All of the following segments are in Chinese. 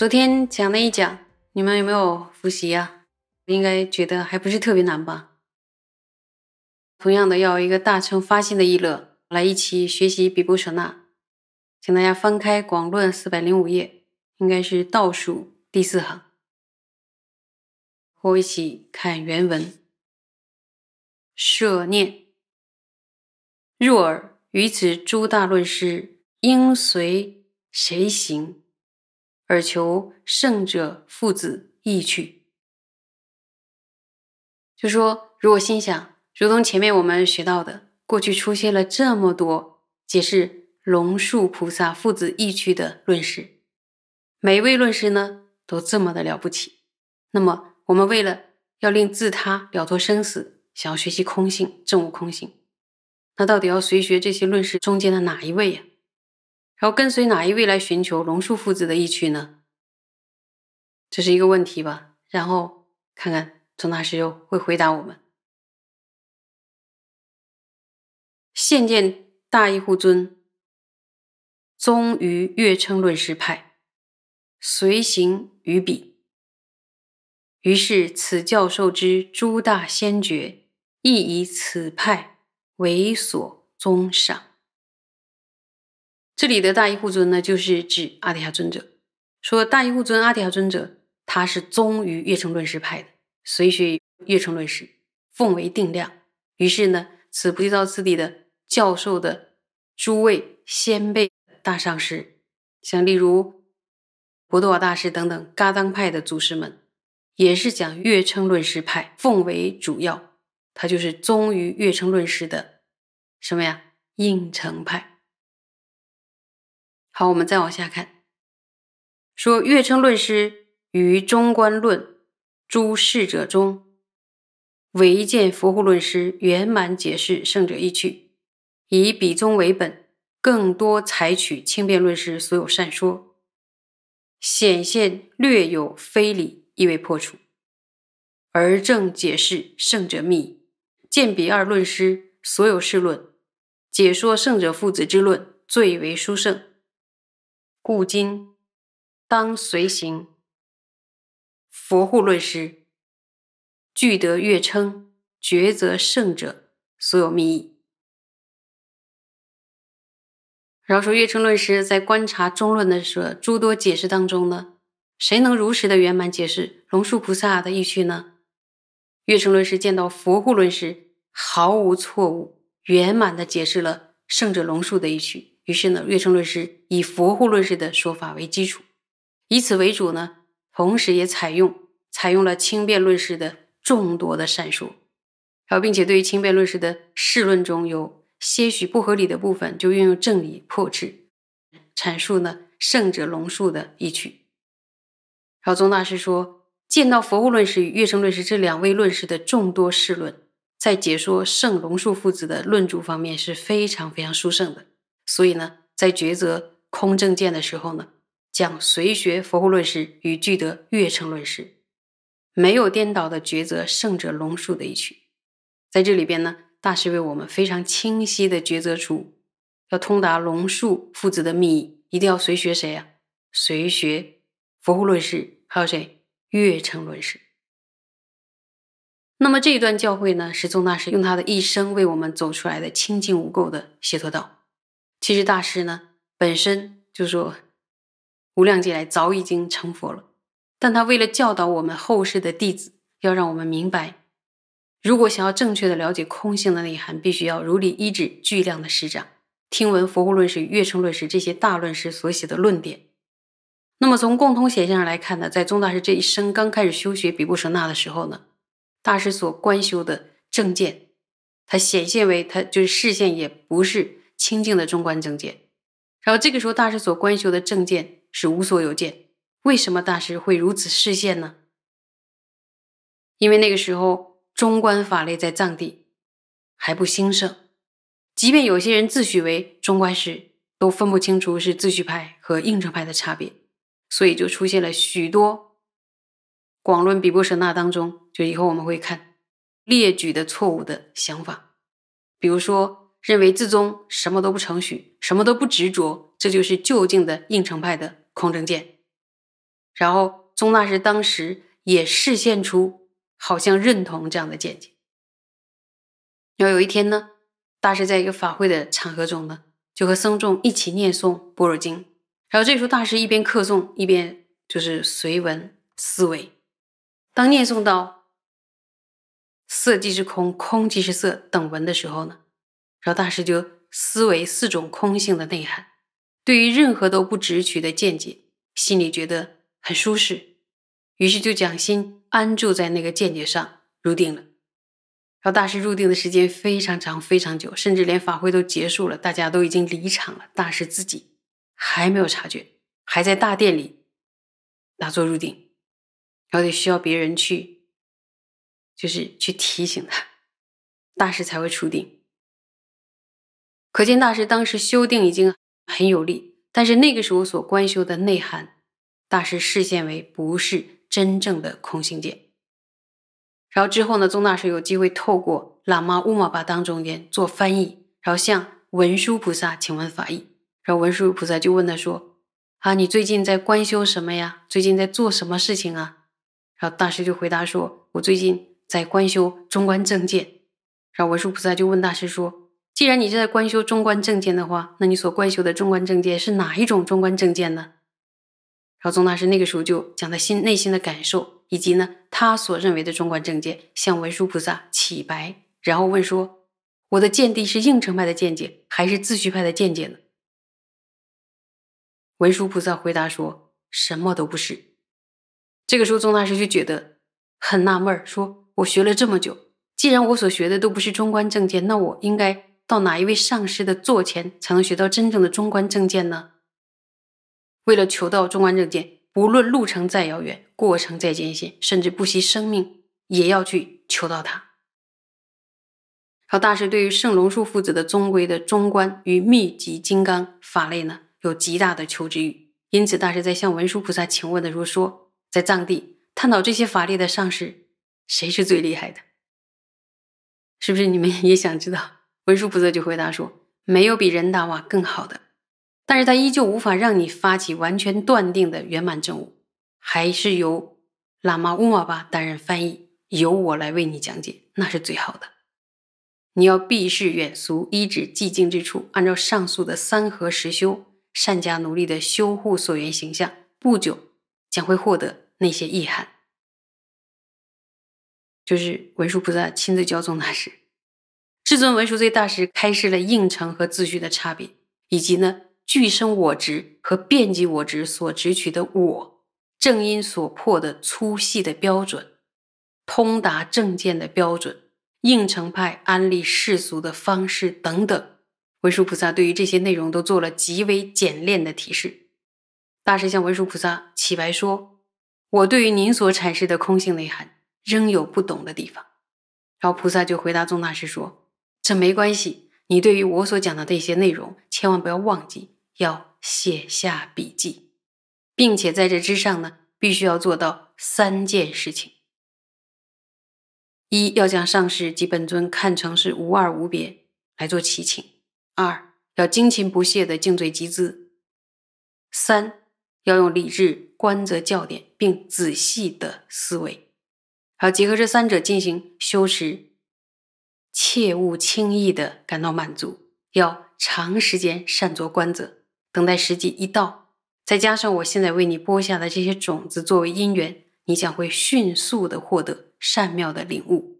昨天讲了一讲，你们有没有复习呀？应该觉得还不是特别难吧？同样的，要一个大乘发心的意乐来一起学习《比波舍那》。请大家翻开《广论》四百零五页，应该是倒数第四行。和我一起看原文：舍念若尔，于此诸大论师，应随谁行？而求圣者父子意趣，就说：如果心想，如同前面我们学到的，过去出现了这么多解释龙树菩萨父子意趣的论师，每一位论师呢都这么的了不起。那么，我们为了要令自他了脱生死，想要学习空性、证悟空性，那到底要随学这些论师中间的哪一位呀？然后跟随哪一位来寻求龙树父子的义趣呢？这是一个问题吧。然后看看宗大师又会回答我们：现见大义护尊，宗于月称论师派，随行于彼。于是此教授之诸大先觉，亦以此派为所宗赏。这里的大衣护尊呢，就是指阿底哈尊者。说大衣护尊阿底哈尊者，他是忠于月称论师派的，随学月称论师，奉为定量。于是呢，此菩提道次里的教授的诸位先辈大上师，像例如，多瓦大师等等噶当派的祖师们，也是讲月称论师派，奉为主要。他就是忠于月称论师的什么呀？应承派。好，我们再往下看，说月称论师于中观论诸事者中，唯见佛护论师圆满解释胜者一趣，以比宗为本，更多采取轻辩论师所有善说，显现略有非理，意为破除，而正解释胜者密见比二论师所有事论，解说胜者父子之论最为殊胜。故今当随行。佛护论师具得月称抉择胜者所有密意。饶说月称论师在观察中论的时候，诸多解释当中呢，谁能如实的圆满解释龙树菩萨的意趣呢？月称论师见到佛护论师毫无错误，圆满的解释了圣者龙树的意趣。于是呢，月生论师以佛护论师的说法为基础，以此为主呢，同时也采用采用了轻辩论师的众多的善说，然后并且对于轻辩论师的释论中有些许不合理的部分，就运用正理破斥，阐述呢圣者龙树的意趣。然后宗大师说，见到佛护论师与月生论师这两位论师的众多释论，在解说圣龙树父子的论著方面是非常非常殊胜的。所以呢，在抉择空正见的时候呢，讲随学佛护论师与具德月称论师，没有颠倒的抉择胜者龙树的一曲。在这里边呢，大师为我们非常清晰的抉择出，要通达龙树父子的密意，一定要随学谁呀？随学佛护论师，还有谁？月称论师。那么这一段教诲呢，是宗大师用他的一生为我们走出来的清净无垢的解脱道。其实大师呢，本身就说无量劫来早已经成佛了，但他为了教导我们后世的弟子，要让我们明白，如果想要正确的了解空性的内涵，必须要如理依止巨量的师长，听闻《佛护论》是《月称论》是这些大论师所写的论点。那么从共同显现上来看呢，在宗大师这一生刚开始修学比库舍那的时候呢，大师所观修的正见，他显现为他就是视线也不是。清净的中观正见，然后这个时候大师所观修的正见是无所有见。为什么大师会如此视线呢？因为那个时候中观法类在藏地还不兴盛，即便有些人自诩为中观师，都分不清楚是自序派和应成派的差别，所以就出现了许多广论比波舍那当中，就以后我们会看列举的错误的想法，比如说。认为自宗什么都不承许，什么都不执着，这就是究竟的应承派的空正见。然后宗大师当时也示现出好像认同这样的见解。然后有一天呢，大师在一个法会的场合中呢，就和僧众一起念诵《般若经》，然后这时候大师一边刻诵，一边就是随文思维。当念诵到“色即是空，空即是色”等文的时候呢。然后大师就思维四种空性的内涵，对于任何都不直取的见解，心里觉得很舒适，于是就将心安住在那个见解上入定了。然后大师入定的时间非常长非常久，甚至连法会都结束了，大家都已经离场了，大师自己还没有察觉，还在大殿里打坐入定，然后得需要别人去，就是去提醒他，大师才会出定。可见大师当时修订已经很有力，但是那个时候所观修的内涵，大师视线为不是真正的空性见。然后之后呢，宗大师有机会透过喇嘛乌玛巴当中间做翻译，然后向文殊菩萨请问法意，然后文殊菩萨就问他说：“啊，你最近在观修什么呀？最近在做什么事情啊？”然后大师就回答说：“我最近在观修中观正见。”然后文殊菩萨就问大师说。既然你是在观修中观正见的话，那你所观修的中观正见是哪一种中观正见呢？然后宗大师那个时候就讲他心内心的感受，以及呢他所认为的中观正见，向文殊菩萨起白，然后问说：“我的见地是应承派的见解，还是自续派的见解呢？”文殊菩萨回答说：“什么都不是。”这个时候宗大师就觉得很纳闷说：“我学了这么久，既然我所学的都不是中观正见，那我应该。”到哪一位上师的座前才能学到真正的中观正见呢？为了求到中观正见，无论路程再遥远，过程再艰辛，甚至不惜生命，也要去求到它。好，大师对于圣龙树父子的宗规的中观与密集金刚法类呢，有极大的求知欲，因此大师在向文殊菩萨请问的若说，在藏地探讨这些法力的上师，谁是最厉害的？是不是你们也想知道？文殊菩萨就回答说：“没有比任大瓦更好的，但是他依旧无法让你发起完全断定的圆满正悟，还是由喇嘛乌玛巴担任翻译，由我来为你讲解，那是最好的。你要避世远俗，依止寂静之处，按照上述的三合十修，善加努力的修护所缘形象，不久将会获得那些意涵。”就是文殊菩萨亲自教宗大师。至尊文殊最大师开示了应成和自序的差别，以及呢具生我执和遍及我执所执取的我正因所破的粗细的标准、通达正见的标准、应承派安利世俗的方式等等。文殊菩萨对于这些内容都做了极为简练的提示。大师向文殊菩萨起白说：“我对于您所阐释的空性内涵仍有不懂的地方。”然后菩萨就回答宗大师说。这没关系，你对于我所讲的这些内容，千万不要忘记，要写下笔记，并且在这之上呢，必须要做到三件事情：一要将上师及本尊看成是无二无别来做祈请；二要精勤不懈的净罪集资；三要用理智观则教典，并仔细的思维，还要结合这三者进行修持。切勿轻易的感到满足，要长时间善作观者，等待时机一到，再加上我现在为你播下的这些种子作为因缘，你将会迅速的获得善妙的领悟。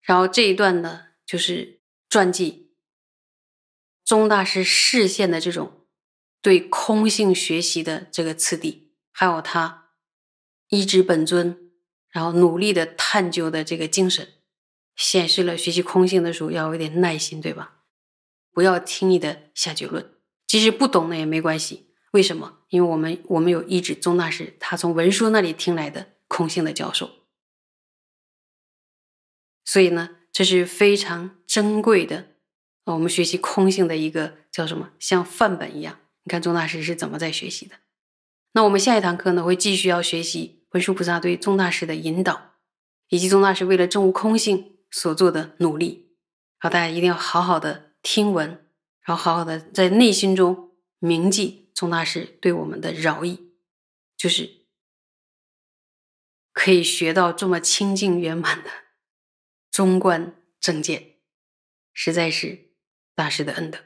然后这一段呢，就是传记钟大师视线的这种对空性学习的这个次第，还有他一直本尊。然后努力的探究的这个精神，显示了学习空性的时候要有点耐心，对吧？不要轻易的下结论，即使不懂那也没关系。为什么？因为我们我们有一指宗大师，他从文书那里听来的空性的教授，所以呢，这是非常珍贵的啊。我们学习空性的一个叫什么？像范本一样。你看宗大师是怎么在学习的？那我们下一堂课呢会继续要学习。文殊菩萨对宗大师的引导，以及宗大师为了证悟空性所做的努力，好，大家一定要好好的听闻，然后好好的在内心中铭记宗大师对我们的饶意，就是可以学到这么清净圆满的中观正见，实在是大师的恩德。